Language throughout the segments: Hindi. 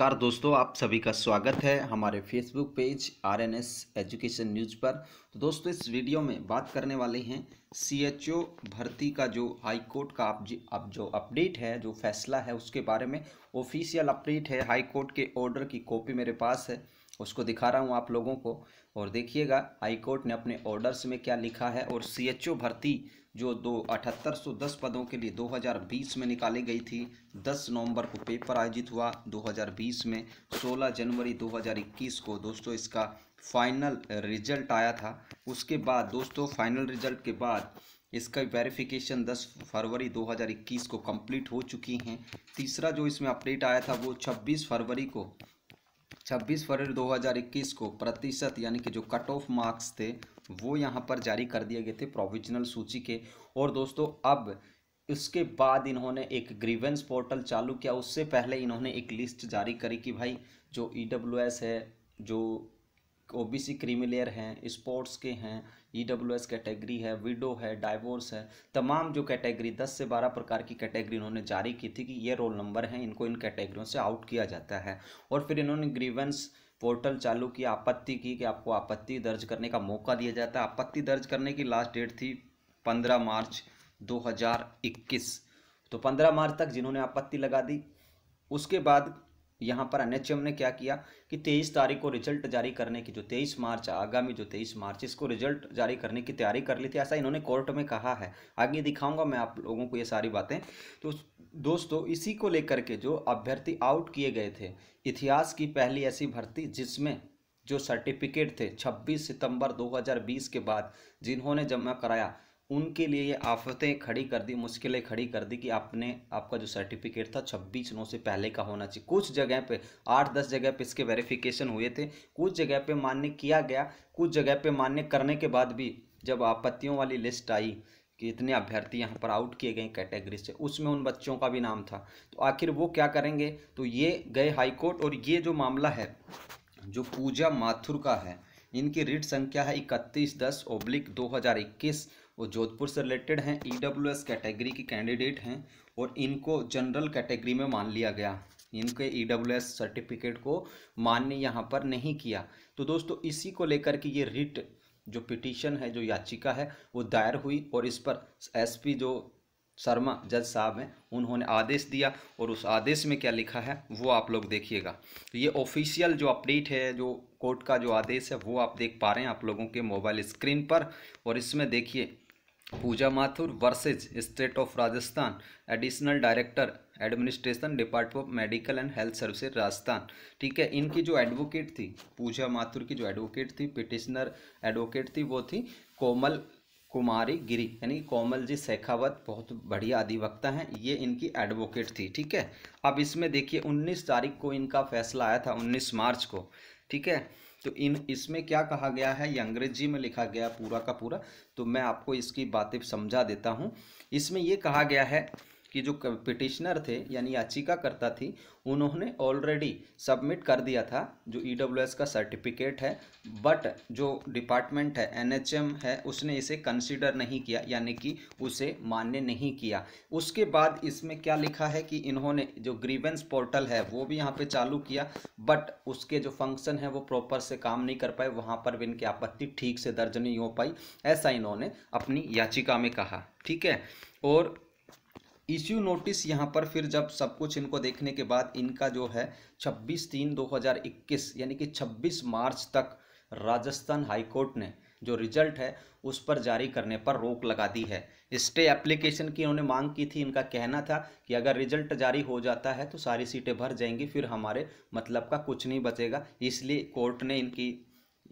नमस्कार दोस्तों आप सभी का स्वागत है हमारे Facebook page R N S education news पर तो दोस्तों इस वीडियो में बात करने वाले हैं सी एच ओ भर्ती का जो हाई कोर्ट का आप जी अब जो अपडेट है जो फैसला है उसके बारे में ऑफिशियल अपडेट है हाई कोर्ट के ऑर्डर की कॉपी मेरे पास है उसको दिखा रहा हूँ आप लोगों को और देखिएगा हाईकोर्ट ने अपने ऑर्डर्स में क्या लिखा है और ओ भर्ती जो दो अठहत्तर सौ दस पदों के लिए 2020 में निकाली गई थी 10 नवंबर को पेपर आयोजित हुआ 2020 में 16 जनवरी 2021 को दोस्तों इसका फाइनल रिजल्ट आया था उसके बाद दोस्तों फाइनल रिजल्ट के बाद इसका वेरिफिकेशन 10 फरवरी 2021 को कंप्लीट हो चुकी हैं तीसरा जो इसमें अपडेट आया था वो 26 फरवरी को 26 फरवरी 2021 को प्रतिशत यानी कि जो कट ऑफ मार्क्स थे वो यहाँ पर जारी कर दिए गए थे प्रोविजनल सूची के और दोस्तों अब उसके बाद इन्होंने एक ग्रीवेंस पोर्टल चालू किया उससे पहले इन्होंने एक लिस्ट जारी करी कि भाई जो ई e है जो ओबीसी सी क्रीमिलेयर हैं स्पोर्ट्स के हैं ईडब्ल्यूएस e कैटेगरी है विडो है डाइवोर्स है तमाम जो कैटेगरी 10 से 12 प्रकार की कैटेगरी इन्होंने जारी की थी कि ये रोल नंबर हैं इनको इन कैटेगरियों से आउट किया जाता है और फिर इन्होंने ग्रीवेंस पोर्टल चालू किया आपत्ति की कि आपको आपत्ति दर्ज करने का मौका दिया जाता है आपत्ति दर्ज करने की लास्ट डेट थी पंद्रह मार्च इक्कीस तो पंद्रह मार्च तक जिन्होंने आपत्ति लगा दी उसके बाद यहाँ पर एन ने क्या किया कि 23 तारीख को रिजल्ट जारी करने की जो 23 मार्च आगामी जो 23 मार्च इसको रिजल्ट जारी करने की तैयारी कर ली थी ऐसा इन्होंने कोर्ट में कहा है आगे दिखाऊंगा मैं आप लोगों को ये सारी बातें तो दोस्तों इसी को लेकर के जो अभ्यर्थी आउट किए गए थे इतिहास की पहली ऐसी भर्ती जिसमें जो सर्टिफिकेट थे छब्बीस सितंबर दो के बाद जिन्होंने जमा कराया उनके लिए ये आफतें खड़ी कर दी मुश्किलें खड़ी कर दी कि आपने आपका जो सर्टिफिकेट था छब्बीस नौ से पहले का होना चाहिए कुछ जगह पे आठ दस जगह पे इसके वेरिफिकेशन हुए थे कुछ जगह पे मान्य किया गया कुछ जगह पे मान्य करने के बाद भी जब आपत्तियों वाली लिस्ट आई कि इतने अभ्यर्थी यहाँ पर आउट किए गए कैटेगरी से उसमें उन बच्चों का भी नाम था तो आखिर वो क्या करेंगे तो ये गए हाईकोर्ट और ये जो मामला है जो पूजा माथुर का है इनकी रीट संख्या है इकतीस दस ओब्लिक दो हज़ार इक्कीस वो जोधपुर से रिलेटेड हैं ई डब्ल्यू एस कैटेगरी के कैंडिडेट हैं और इनको जनरल कैटेगरी में मान लिया गया इनके ई डब्ल्यू एस सर्टिफिकेट को मान्य यहाँ पर नहीं किया तो दोस्तों इसी को लेकर के ये रिट जो पिटीशन है जो याचिका है वो दायर हुई और इस पर एसपी जो शर्मा जज साहब हैं उन्होंने आदेश दिया और उस आदेश में क्या लिखा है वो आप लोग देखिएगा तो ये ऑफिशियल जो अपडेट है जो कोर्ट का जो आदेश है वो आप देख पा रहे हैं आप लोगों के मोबाइल स्क्रीन पर और इसमें देखिए Pooja Mathur versus state of Rajasthan additional director administration department of medical and health services Rajasthan ठीक है इनकी जो एडवोकेट थी पूजा माथुर की जो एडवोकेट थी पिटिशनर एडवोकेट थी वो थी कोमल कुमारी गिरी यानी कि कोमल जी शेखावत बहुत बढ़िया अधिवक्ता हैं ये इनकी एडवोकेट थी ठीक है अब इसमें देखिए 19 तारीख को इनका फैसला आया था 19 मार्च को ठीक है तो इन इसमें क्या कहा गया है ये अंग्रेजी में लिखा गया पूरा का पूरा तो मैं आपको इसकी बातें समझा देता हूँ इसमें ये कहा गया है कि जो पिटिशनर थे यानी याचिकाकर्ता थी उन्होंने ऑलरेडी सबमिट कर दिया था जो ई e का सर्टिफिकेट है बट जो डिपार्टमेंट है एन है उसने इसे कंसिडर नहीं किया यानी कि उसे मान्य नहीं किया उसके बाद इसमें क्या लिखा है कि इन्होंने जो ग्रीवेंस पोर्टल है वो भी यहाँ पे चालू किया बट उसके जो फंक्शन है वो प्रॉपर से काम नहीं कर पाए वहाँ पर भी इनकी आपत्ति ठीक से दर्ज नहीं हो पाई ऐसा इन्होंने अपनी याचिका में कहा ठीक है और इश्यू नोटिस यहाँ पर फिर जब सब कुछ इनको देखने के बाद इनका जो है 26 तीन 2021 यानी कि 26 मार्च तक राजस्थान हाईकोर्ट ने जो रिजल्ट है उस पर जारी करने पर रोक लगा दी है स्टे एप्लीकेशन की उन्होंने मांग की थी इनका कहना था कि अगर रिजल्ट जारी हो जाता है तो सारी सीटें भर जाएंगी फिर हमारे मतलब का कुछ नहीं बचेगा इसलिए कोर्ट ने इनकी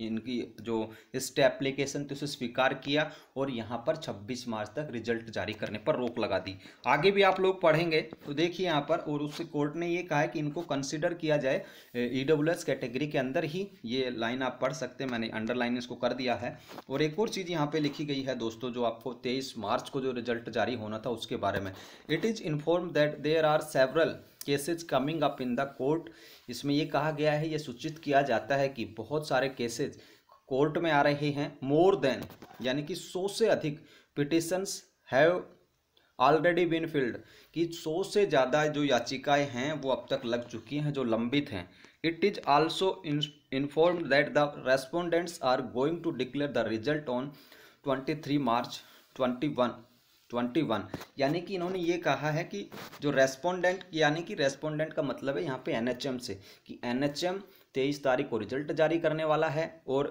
इनकी जो स्टे एप्लीकेशन थी उसे स्वीकार किया और यहाँ पर 26 मार्च तक रिजल्ट जारी करने पर रोक लगा दी आगे भी आप लोग पढ़ेंगे तो देखिए यहाँ पर और उससे कोर्ट ने ये कहा है कि इनको कंसिडर किया जाए ई कैटेगरी e के अंदर ही ये लाइन आप पढ़ सकते हैं मैंने अंडरलाइन इसको कर दिया है और एक और चीज़ यहाँ पर लिखी गई है दोस्तों जो आपको तेईस मार्च को जो रिजल्ट जारी होना था उसके बारे में it is inform that there are several cases coming up in the court इसमें ये कहा गया है ये सूचित किया जाता है कि बहुत सारे केसेज कोर्ट में आ रहे हैं मोर देन यानी कि सौ से अधिक petitions have already been filed कि सौ से ज़्यादा जो याचिकाएं हैं वो अब तक लग चुकी हैं जो लंबित हैं it is also inform that the respondents are going to declare the result on 23 March 21 twenty one यानी कि इन्होंने ये कहा है कि जो रेस्पोंडेंट यानी कि रेस्पोंडेंट का मतलब है यहाँ पे एनएचएम से कि एनएचएम तेईस तारीख को रिजल्ट जारी करने वाला है और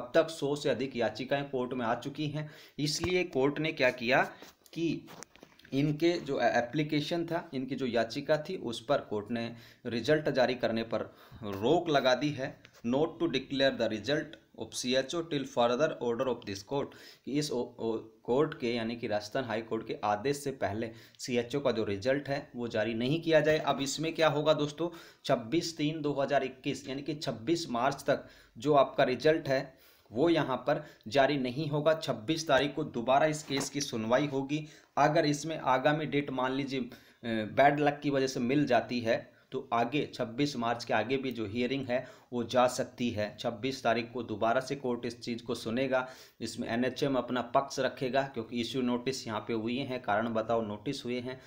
अब तक सौ से अधिक याचिकाएं कोर्ट में आ चुकी हैं इसलिए कोर्ट ने क्या किया कि इनके जो एप्लीकेशन था इनकी जो याचिका थी उस पर कोर्ट ने रिजल्ट जारी करने पर रोक लगा दी है not to declare the result of C H O till further order of this court कि इस कोर्ट के यानी कि राजस्थान हाई कोर्ट के आदेश से पहले सी एच ओ का जो रिजल्ट है वो जारी नहीं किया जाए अब इसमें क्या होगा दोस्तों छब्बीस तीन दो हज़ार इक्कीस यानी कि छब्बीस मार्च तक जो आपका रिजल्ट है वो यहाँ पर जारी नहीं होगा 26 तारीख को दोबारा इस केस की सुनवाई होगी अगर इसमें आगामी डेट मान लीजिए बैड लक की वजह से मिल जाती है तो आगे 26 मार्च के आगे भी जो हियरिंग है वो जा सकती है 26 तारीख को दोबारा से कोर्ट इस चीज़ को सुनेगा इसमें एनएचएम अपना पक्ष रखेगा क्योंकि इश्यू नोटिस यहाँ पे हुए हैं कारण बताओ नोटिस हुए हैं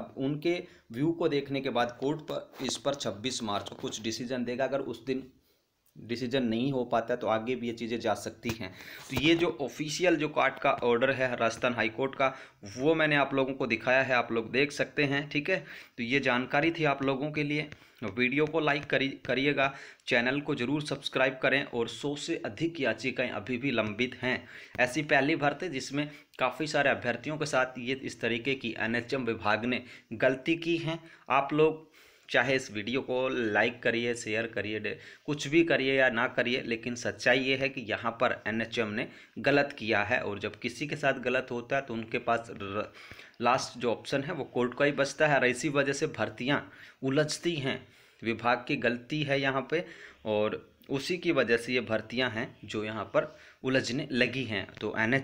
अब उनके व्यू को देखने के बाद कोर्ट पर इस पर छब्बीस मार्च को कुछ डिसीजन देगा अगर उस दिन डिसीजन नहीं हो पाता है तो आगे भी ये चीज़ें जा सकती हैं तो ये जो ऑफिशियल जो कार्ट का ऑर्डर है राजस्थान हाई कोर्ट का वो मैंने आप लोगों को दिखाया है आप लोग देख सकते हैं ठीक है तो ये जानकारी थी आप लोगों के लिए वीडियो को लाइक करी करिएगा चैनल को जरूर सब्सक्राइब करें और सौ से अधिक याचिकाएं अभी भी लंबित हैं ऐसी पहली भर्ती जिसमें काफ़ी सारे अभ्यर्थियों के साथ ये इस तरीके की एनएचएम विभाग ने गलती की है आप लोग चाहे इस वीडियो को लाइक करिए शेयर करिए कुछ भी करिए या ना करिए लेकिन सच्चाई ये है कि यहाँ पर एनएचएम ने गलत किया है और जब किसी के साथ गलत होता है तो उनके पास र, लास्ट जो ऑप्शन है वो कोर्ट का ही बचता है और इसी वजह से भर्तियाँ उलझती हैं विभाग की गलती है यहाँ पे और उसी की वजह से ये भर्तियाँ हैं जो यहाँ पर उलझने लगी हैं तो एन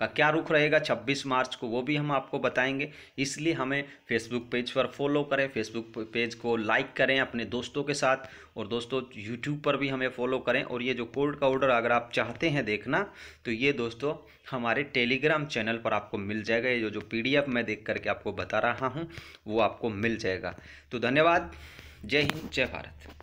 का क्या रुख रहेगा 26 मार्च को वो भी हम आपको बताएंगे इसलिए हमें फेसबुक पेज पर फॉलो करें फेसबुक पेज को लाइक करें अपने दोस्तों के साथ और दोस्तों यूट्यूब पर भी हमें फॉलो करें और ये जो कोड का ऑर्डर अगर आप चाहते हैं देखना तो ये दोस्तों हमारे टेलीग्राम चैनल पर आपको मिल जाएगा ये जो जो पी मैं देख करके आपको बता रहा हूँ वो आपको मिल जाएगा तो धन्यवाद जय हिंद जय भारत